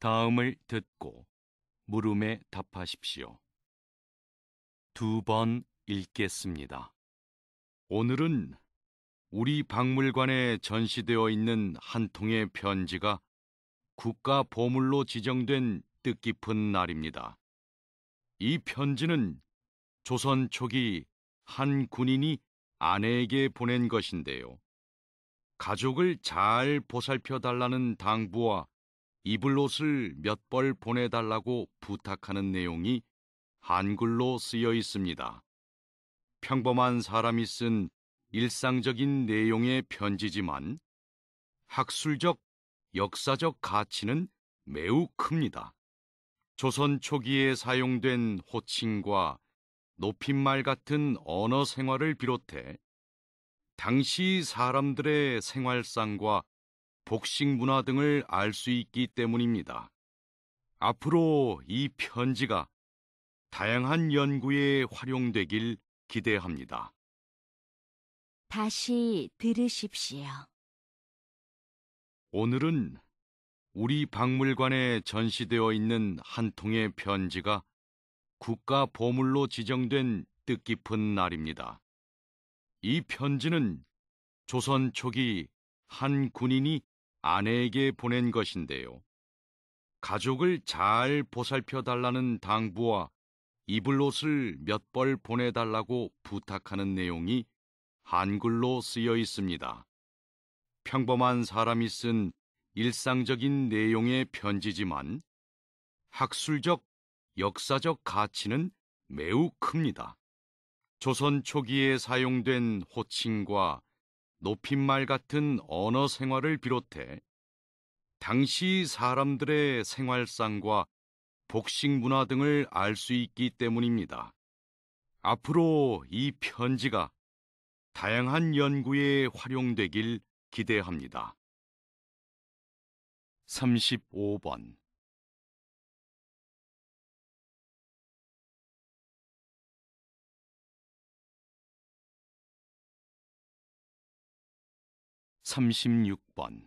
다음을 듣고 물음에 답하십시오. 두 번 읽겠습니다. 오늘은 우리 박물관에 전시되어 있는 한 통의 편지가 국가 보물로 지정된 뜻깊은 날입니다. 이 편지는 조선 초기 한 군인이 아내에게 보낸 것인데요. 가족을 잘 보살펴 달라는 당부와 입을 옷을 몇 벌 보내달라고 부탁하는 내용이 한글로 쓰여 있습니다. 평범한 사람이 쓴 일상적인 내용의 편지지만 학술적, 역사적 가치는 매우 큽니다. 조선 초기에 사용된 호칭과 높임말 같은 언어 생활을 비롯해 당시 사람들의 생활상과 복싱 문화 등을 알 수 있기 때문입니다. 앞으로 이 편지가 다양한 연구에 활용되길 기대합니다. 다시 들으십시오. 오늘은 우리 박물관에 전시되어 있는 한 통의 편지가 국가 보물로 지정된 뜻깊은 날입니다. 이 편지는 조선 초기 한 군인이 아내에게 보낸 것인데요. 가족을 잘 보살펴 달라는 당부와 입을 옷을 몇 벌 보내달라고 부탁하는 내용이 한글로 쓰여 있습니다. 평범한 사람이 쓴 일상적인 내용의 편지지만 학술적, 역사적 가치는 매우 큽니다. 조선 초기에 사용된 호칭과 높임말 같은 언어 생활을 비롯해 당시 사람들의 생활상과 복싱 문화 등을 알 수 있기 때문입니다. 앞으로 이 편지가 다양한 연구에 활용되길 기대합니다. 35번 36번